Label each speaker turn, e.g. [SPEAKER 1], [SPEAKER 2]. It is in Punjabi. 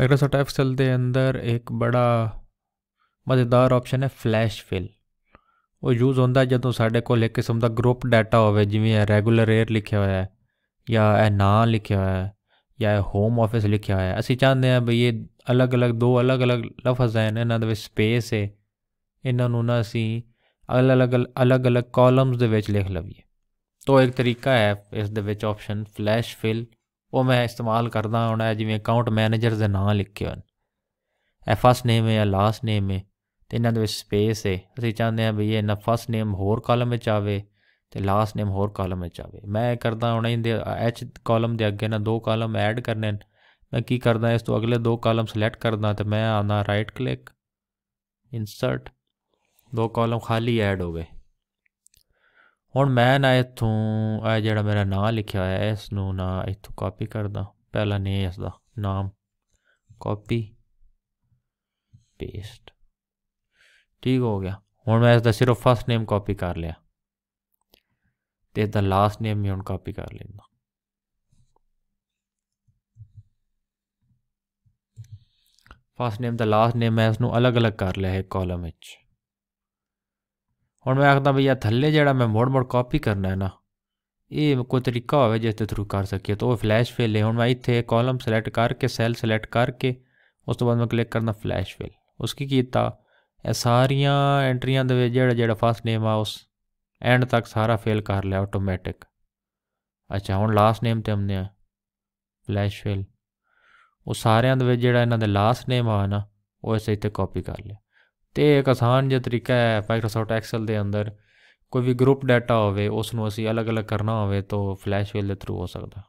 [SPEAKER 1] माइक्रोसॉफ्ट एक्सेल ਦੇ ਅੰਦਰ ਇੱਕ ਬੜਾ ਮਜ਼ੇਦਾਰ ਆਪਸ਼ਨ ਹੈ ਫਲੈਸ਼ ਫਿਲ ਉਹ ਯੂਜ਼ ਹੁੰਦਾ ਜਦੋਂ ਸਾਡੇ ਕੋਲ ਇੱਕ ਕਿਸਮ ਦਾ ਗਰੁੱਪ ਡਾਟਾ ਹੋਵੇ ਜਿਵੇਂ ਇਹ ਰੈਗੂਲਰ ਏਅਰ ਲਿਖਿਆ ਹੋਇਆ ਹੈ ਜਾਂ ਇਹ ਨਾਂ ਲਿਖਿਆ ਹੋਇਆ ਹੈ ਜਾਂ ਇਹ ਹੋਮ ਆਫਿਸ ਲਿਖਿਆ ਹੋਇਆ ਹੈ ਅਸੀਂ ਚਾਹੁੰਦੇ ਹਾਂ ਵੀ ਇਹ ਅਲੱਗ-ਅਲੱਗ ਦੋ ਅਲੱਗ-ਅਲੱਗ ਲਫ਼ਜ਼ ਹਨ ਇਹਨਾਂ ਦੇ ਵਿੱਚ ਸਪੇਸ ਹੈ ਇਹਨਾਂ ਨੂੰ ਨਾ ਅਸੀਂ ਅਲੱਗ-ਅਲੱਗ ਅਲੱਗ-ਅਲੱਗ ਕਾਲਮਸ ਦੇ ਵਿੱਚ ਲਿਖ ਲਵੀਏ ਤੋ ਇੱਕ ਤਰੀਕਾ ਹੈ ਇਸ ਦੇ ਵਿੱਚ ਆਪਸ਼ਨ ਫਲੈਸ਼ ਫਿਲ ਉਹ ਮੈਂ ਇਸਤੇਮਾਲ ਕਰਦਾ ਹੁੰਦਾ ਜਿਵੇਂ ਅਕਾਊਂਟ ਮੈਨੇਜਰ ਦੇ ਨਾਮ ਲਿਖੇ ਹੋਣ ਐ ਫਸਟ ਨੇਮ ਹੈ ਲਾਸਟ ਨੇਮ ਹੈ ਤੇ ਇਹਨਾਂ ਦੇ ਵਿੱਚ ਸਪੇਸ ਹੈ ਅਸੀਂ ਚਾਹੁੰਦੇ ਆ ਵੀ ਇਹ ਨਾ ਫਸਟ ਨੇਮ ਹੋਰ ਕਾਲਮ ਵਿੱਚ ਆਵੇ ਤੇ ਲਾਸਟ ਨੇਮ ਹੋਰ ਕਾਲਮ ਵਿੱਚ ਆਵੇ ਮੈਂ ਕਰਦਾ ਹੁਣ ਇਹਦੇ ਐਚ ਕਾਲਮ ਦੇ ਅੱਗੇ ਨਾ ਦੋ ਕਾਲਮ ਐਡ ਕਰਨੇ ਮੈਂ ਕੀ ਕਰਦਾ ਇਸ ਤੋਂ ਅਗਲੇ ਦੋ ਕਾਲਮ ਸਿਲੈਕਟ ਕਰਦਾ ਤੇ ਮੈਂ ਆਨਾ ਰਾਈਟ ਕਲਿੱਕ ਇਨਸਰਟ ਦੋ ਕਾਲਮ ਖਾਲੀ ਐਡ ਹੋ ਗਏ ਹੁਣ ਮੈਂ ਨਾ ਇਥੋਂ ਇਹ ਜਿਹੜਾ ਮੇਰਾ ਨਾਮ ਲਿਖਿਆ ਹੋਇਆ ਹੈ ਇਸ ਨੂੰ ਨਾ ਇਥੋਂ ਕਾਪੀ ਕਰਦਾ ਪਹਿਲਾ ਨੇ ਇਸ ਦਾ ਨਾਮ ਕਾਪੀ ਪੇਸਟ ਠੀਕ ਹੋ ਗਿਆ ਹੁਣ ਮੈਂ ਇਸ ਦਾ ਸਿਰਫ ਫਸਟ ਨੇਮ ਕਾਪੀ ਕਰ ਲਿਆ ਤੇ ਇਸ ਦਾ ਲਾਸਟ ਨੇਮ ਵੀ ਹੁਣ ਕਾਪੀ ਕਰ ਲੈਂਦਾ ਫਸਟ ਨੇਮ ਦਾ ਲਾਸਟ ਨੇਮ ਮੈਂ ਇਸ ਨੂੰ ਅਲੱਗ-ਅਲੱਗ ਕਰ ਲਿਆ ਹੈ ਕਾਲਮ ਵਿੱਚ ਹੁਣ ਮੈਂ ਆਖਦਾ ਬਈ ਆ ਥੱਲੇ ਜਿਹੜਾ ਮੈਂ ਮੋੜ-ਮੋੜ ਕਾਪੀ ਕਰਨਾ ਹੈ ਨਾ ਇਹ ਕੋਈ ਤਰੀਕਾ ਹੋਵੇ ਜਿਸ ਤੇ ਥਰੂ ਕਰ ਸਕੀਏ ਤਾਂ ਉਹ ਫਲੈਸ਼ ਫਿਲ ਹੈ ਹੁਣ ਮੈਂ ਇੱਥੇ ਕਾਲਮ ਸਿਲੈਕਟ ਕਰਕੇ ਸੈੱਲ ਸਿਲੈਕਟ ਕਰਕੇ ਉਸ ਤੋਂ ਬਾਅਦ ਮੈਂ ਕਲਿੱਕ ਕਰਨਾ ਫਲੈਸ਼ ਫਿਲ ਉਸ ਕੀ ਕੀਤਾ ਇਹ ਸਾਰੀਆਂ ਐਂਟਰੀਆਂ ਦੇ ਵਿੱਚ ਜਿਹੜਾ ਜਿਹੜਾ ਫਸਟ ਨੇਮ ਆ ਉਸ ਐਂਡ ਤੱਕ ਸਾਰਾ ਫਿਲ ਕਰ ਲਿਆ ਆਟੋਮੈਟਿਕ ਅੱਛਾ ਹੁਣ ਲਾਸਟ ਨੇਮ ਤੇ ਹਮਨੇ ਆ ਫਲੈਸ਼ ਫਿਲ ਉਹ ਸਾਰਿਆਂ ਦੇ ਵਿੱਚ ਜਿਹੜਾ ਇਹਨਾਂ ਦੇ ਲਾਸਟ ਨੇਮ ਆ ਨਾ ਉਹ ਇਸੇ ਤੇ ਕਾਪੀ ਕਰ ਲਿਆ ਤੇ ਇੱਕ ਆਸਾਨ ਜਿਹਾ ਤਰੀਕਾ ਹੈ ਮਾਈਕਰੋਸਾਫਟ ਐਕਸਲ ਦੇ ਅੰਦਰ ਕੋਈ ਵੀ ਗਰੁੱਪ ਡਾਟਾ ਹੋਵੇ ਉਸ ਨੂੰ ਅਸੀਂ ਅਲੱਗ-ਅਲੱਗ ਕਰਨਾ ਹੋਵੇ ਤਾਂ ਫਲੈਸ਼ ਵੇਲ ਦੇ ਥਰੂ ਹੋ ਸਕਦਾ